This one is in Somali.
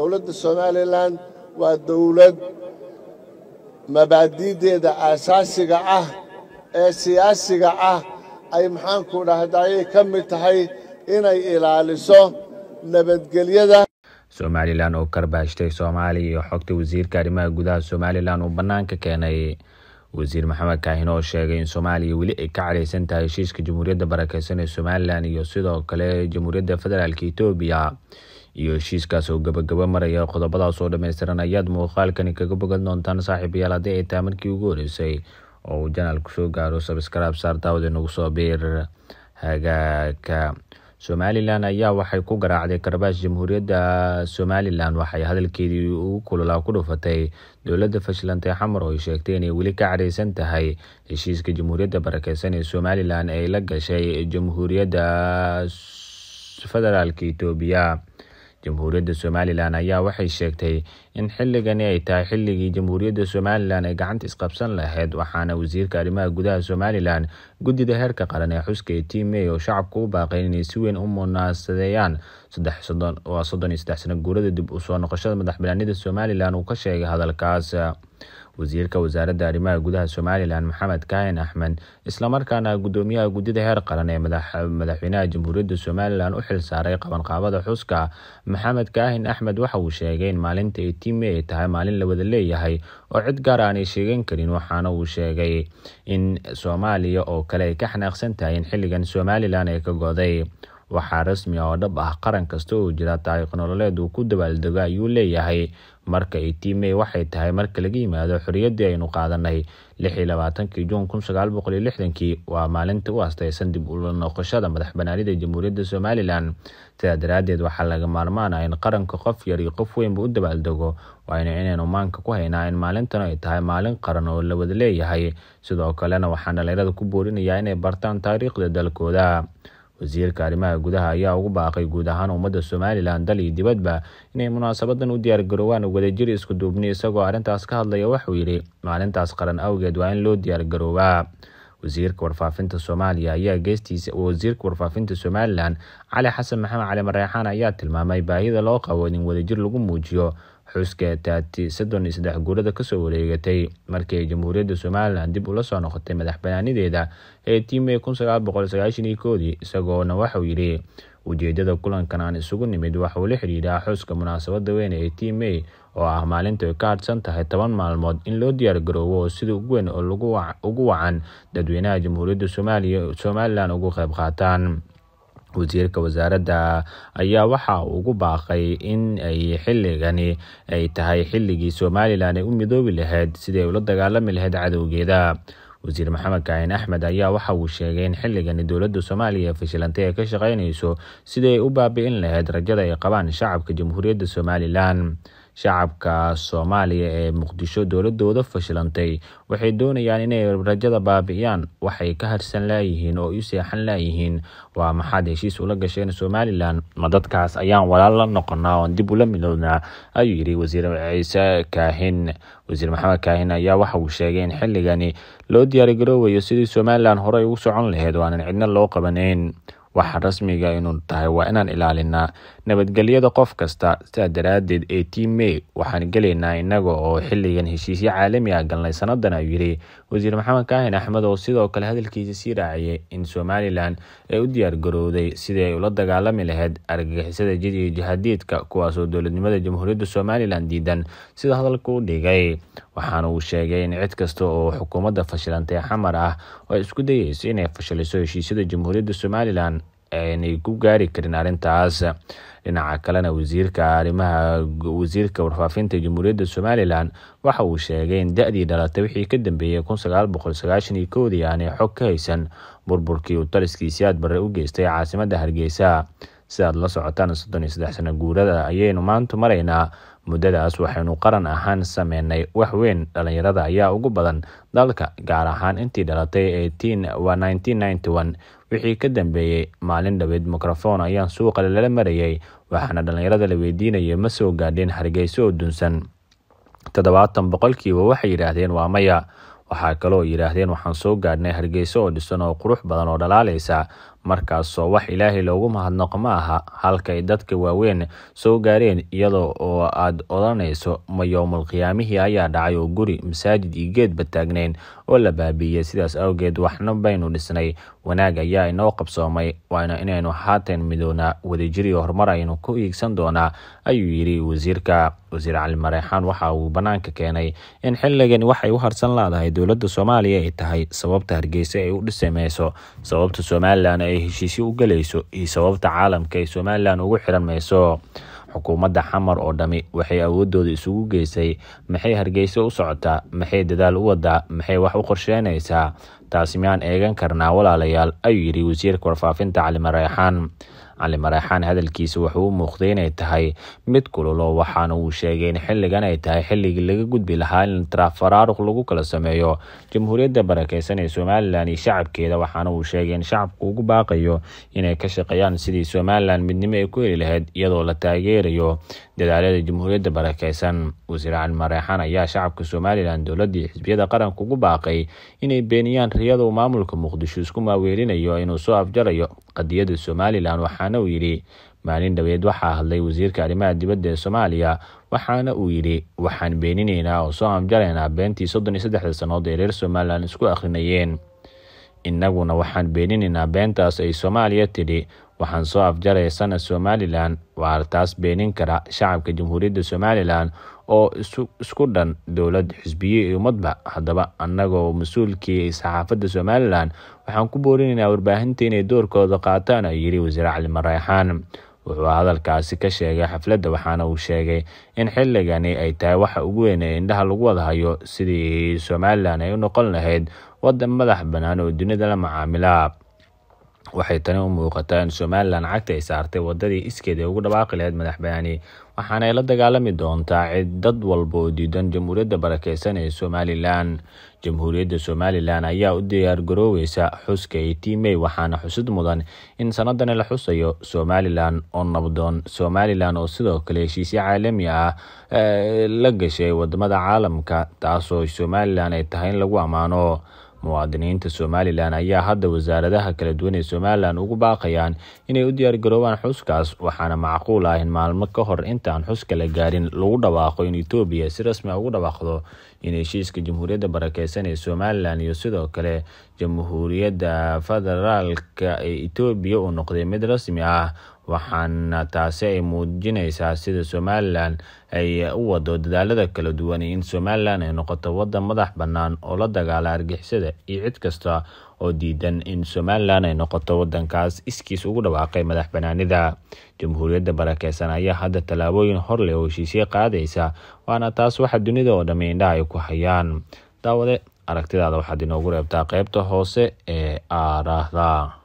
dowladda somalilan waa dowlad mabaadi'deeda aasaasiga ah ee siyaasiga ah ay maxaanku dhahdaayay ka mid tahay inay ilaaliso nabadgelyada somalilan oo karbaashtay soomaaliya iyo xogta wasiirka arrimaha gudaha somalilan uu bannaanka keenay wasiir maxamed kaahin oo sheegay in soomaaliya weli ay ka cadhaysan tahay heshiiska jamhuuriyadda barakeysan ee somalilan iyo sidoo kale jamhuuriyadda federaalk etoobiya iyo heshiiskaas oo gabagaba maraya qodobadaas oo dhammaystiran ayaad muuqaalkani kaga bogan doontaan saaxiibayaal haddii ay tahay markii ugu horeysay oo uu janaalku soo gaaro sabskraib saar daawade nagu soo biir hagaaga somalilan ayaa waxay ku garaacday karabaash jamhuuriyadda somalilan waxay hadalkeedii ugu kululaa ku dhufatay dowladda fashilantay xamar oo sheegtay inay weli ka cadhaysan tahay heshiiska jamhuuriyadda barakeysan ee somalilan ay la gashay jamhuuriyadda federaalka itoobiya jamhuuriyadda somalilan ayaa waxay sheegtay in xilligani ay tahay xilligii jamhuuriyadda somalilan ay gacanta isqabsan lahayd waxaana wasiirka arrimaha gudaha somalilan guddida heerka qaran ee xuska ee tim may shacabku u baaqeen inay si weyn u munaasadeeyaan waa soddon iyo saddex sano guurada dib u soo noqoshada madaxbanaanida somalilan uu ka sheegay hadalkaas wasiirka wasaaradda arrimaha gudaha somalilan maxamed kahin axmed islamarkaana guddoomiyaha guddida heer qaran ee madaxweynaha jamhuuriyadda somalilan u xil saaray qabanqaabada xuska maxamed kahin axmed waxa uu sheegay in maalinta ay tiime ay tahay maalin la wada leeyahay oo cid gaar ah aanay sheegan karin waxaana uu sheegay in soomaaliya oo kale ay ka xanaaqsan tahay in xilligan somalilan ay ka go-day waxaa rasmi ah oo dhab ah qaran kasta oo jira taariikh nololeed uu ku dabaaldego ayuu leeyahay marka itimey waxay tahay marka laga yimaado xorriyaddii aynu qaadanay lixii labaatankii juun kun sagaal boqol lixdankii waa maalintii u asteysan dib ula noqoshada madax banaanida jamhuuriyadda somalilan sidaa daraaddeed waxaa laga maalmaana in qaranka qof yar qof weynba u dabaaldego waayna inaynu maanka ku haynaa in maalintan ay tahay maalin qaran oo la wada leeyahay sidoo kalena waxaan dhallinyarada ku boorinayaa inay bartaan taariikhda dalkooda wasiirka arrimaha gudaha ayaa ugu baaqay guud ahaan ummadda somalilan dal iyo dibadba inay munaasabadan u diyaargaroowaan wadajir isku duubni isagoo arrintaas ka hadlaya wuxuu yidhi maalintaas qaran awgeed waa in loo diyaargaroobaa wasiirka warfaafinta soomaaliya ayaa geestiisa wasiirka warfaafinta somalilan cali xasan maxamed cali mareexaan ayaa tilmaamay baahida loo qabo in wadajir lagu muujiyo xuska taati soddon iyo saddex guurada kasoo wareegatay markii jamhuuriyadda somalilan dib ula soo noqotay madax banaanideeda ee tiime kun sagaal boqol sagaashan koodii isagoona waxauu yidhi ujeedada kulankan aan isugu nimid waxa uu la xidhiidhaa xuska munaasabada weyn ee tiime oo ah maalinta ay ka hadhsan tahay toban maalmood in loo diyaargaroobo oo sida ugu weyn oo ugu wacan dadweynaha jamhuuriyadda somalilan ugu qayb qaataan wasiirka wasaaradda ayaa waxa uu ugu baaqay in ay xilligani ay tahay xilligii somalilan ay u midoobi lahayd sidii ay ula dagaalami lahayd cadowgeeda wasiir maxamed kaahin axmed ayaa waxa uu sheegay in xilligani dowladda soomaaliya fashilantay ay ka shaqaynayso sidii ay u baabi'in lahayd rajada ay qabaan shacabka jamhuuriyadda somalilan shacabka soomaaliya ee muqdisho dowladooda fashilantay waxay doonayaan inay rajada baabi'iyaan waxay ka harsan laayihiin oo u seexan laayihiin waa maxaad heshiis ula gasheen somalilan ma dadkaas ayaan walaal la noqonaa oon dib ula milownaa ayuu yidhi wasiir ciise kaahin wasiir maxamed kaahin ayaa waxa uu sheegay in xilligani loo diyaargaroowayo sidii somalilan horey ugu socon laheyd oo aanan cidna loo qabanayn waxa rasmiga inuu tahay waa inaan ilaalinaa nabadgelyada qof kasta sidaa daraaddeed eetii mey waxaan gelaynaa innaga oo xilligan heshiisyo caalami ah galnay sannadan ayuu yidhi wasiir maxamed kaahin axmed oo sidoo kale hadalkiisa sii raaciyay in somalilan ay u diyaargarowday sidii ay ula dagaalami lahayd argagixisada jid iyo jihaadiidka kuwaasoo dowladnimada jamhuuriyadda somalilan diidan sida hadalka u dhigay waxaana uu sheegay in cid kasta oo xukuumadda fashilantay xamar ah oo ay isku dayeyso inay fashiliso heshiisyada jamhuuriyadda somalilan aanay ku gaari karin arintaas dhinaca kalena wasiirka arimaha wasiirka warfaafinta jamhuuriyadda somalilan waxa uu sheegay in da-dii dhalatay wixii ka dambeeyey kunsagaalboqolsagaashaniyokoodii aanay xog ka haysan burburkii uu taliskii siyaad barre u geystay caasimadda hargeysa sidaad la socotaan soddon iyo saddex sano guurada ayaynu maantu maraynaa muddadaas waxaynu qaran ahaan sameynay wax weyn dhallinyarada ayaa ugu badan dalka gaar ahaan intii dhalatay wixii ka dambeeyey maalin dhaweyd mikrofon ayaan suuqa lala marayay waxaana dhallinyarada la weydiinayay ma soo gaadheen hargeyso oo dunsan toddobaatan boqolkiiba waxay yidhaahdeen waa maya waxaa kaloo yidhaahdeen waxaan soo gaadhnay hargeyso oo dhisan oo qurux badan oo dhalaalaysa markaasoo wax ilaahay loogu mahadnaqo ma aha halkay dadka waaweyn soo gaareen iyadoo oo aad odhanayso ma yowmal ayaa dhacay oo guri masaajid iyo geedba taagneyn oo la baabiiyey sidaas awgeed waxna baynu dhisnay wanaag ayaa inoo qabsoomay waana inaynu haatan midoonaa wadajiri horumar aynu ku iigsan doonaa ayuu yidhi wasiirka wasiir cali mareexaan waxa uu bannaanka keenay in xilligan waxay u harsan laadahay dowladda soomaaliya ay tahay sababta hargeysa ay u dhisamayso sababta somalilan ay heshiisyo u galayso iyo sababta caalamka ay somalilan ugu xiran mayso xukuumadda xamar oo dhammi waxay awooddooda isugu geysay maxay hargeysa u socotaa maxay dadaal u wadaa maxay wax u qorsheynaysaa taasi miyaan eegan karnaa walaalayaal ayuu yidhi wasiirka warfaafinta cali marayaxaan cali maraaxaan hadalkiisa wuxuu u muuqday inay tahay mid kululoo waxaana uu sheegay in xilligan ay tahay xilligii laga gudbi lahaa in taraaf lagu kala sameeyo jamhuuriyadda barakeysan ee somalilan iyo shacabkeeda waxaana uu sheegay in shacabku ugu baaqayo inay ka shaqeeyaan sidii somalilan midnimo ay ku heli lahayd iyadoo la taageerayo dadaalada jamhuuriyadda barakeysan wasiir cali maraaxaan ayaa shacabka somalilan dowladda xisbiyada qaranka ugu baaqay inay beeniyaan riyada uu maamulka muqdisho isku maaweelinayo inuu soo afjarayo qadiyada somalilan waxaana waxaana uu yidhi maalin dhaweed waxaa hadlay wasiirka arrimaha dibadda ee soomaaliya waxaana uu yidhi waxaan beeninaynaa oo soo hamjalaynaa beentii soddon iyo saddexda sannood ee reer somalilan isku akhrinayeen innaguna waxaan beeninaynaa beentaas ay soomaaliya tidhi waxaan soo afjaraysana somalilan waa taas beenin kara shacabka jamhuuriyadda somalilan oo isku dhan dowlad xisbiye iyo ummadba haddaba annagoo mas-uulkii saxaafadda somalilan waxaan ku boorinaynaa warbaahinta inay doorkooda qaataan ayuu yidhi wasiir cali marreexaan wuxuu hadalkaasi ka sheegay xafladda waxaana uu sheegay in xilligani ay tahay waxa ugu weyn ee indhaha lagu wada hayo sidii somalilan ay u noqon lahayd waddan madax bannaan oo dunida la macaamila waxay tani u muuqataa in somalilan cagta ay saartay wadadii iskeeda ugu dhawaaqi lahayd madaxbahani waxaana ay la dagaalami doontaa dad walba oo diidan jamhuuriyadda barakeysan ee somalilan jamhuuriyadda somalilan ayaa u diyaar diyaargarooweysa xuska ee timey waxaana xusid mudan in sanadani la xusayo somalilan oo nabdoon somalilan oo sidoo kale heshiisyo caalami ah eh, la gashay wadamada caalamka taasoo somalilan ay tahay in lagu ammaano muwaadiniinta somalilan ayaa hadda wasaaradaha kala duwan ee somalilan ugu baaqayaan inay u diyaargaroobaan xuskaas waxaana macquul ah in maalmo ka hor intaan xuska la gaarin lagu dhawaaqo in etoobiya si rasmi a ah ugu dhawaaqdo in heshiiska jamhuuriyadda barakeysan ee somalilan iyo sidoo kale jamhuuriyadda federaalka ee etoobiya uu noqday mid rasmi ah waxaana taasi ay muujinaysaa sida somalilan ay u wado dadaalada kala duwan in somalilan ay noqoto waddan madax bannaan oo la dagaala argixisada iyo cid kasta oo diidan in somalilan ay noqoto waddankaas iskiis ugu dhawaaqay madax bannaanida jamhuuriyadda barakeysan ayaa hadda tallaabooyin hor leh oo heshiisya qaadaysa waana taas waxa dunida oo dhammi indhaha ay ku hayaan daawade aragtidaada waxaad inoogu reebtaa qeybta hoose ee aaraahda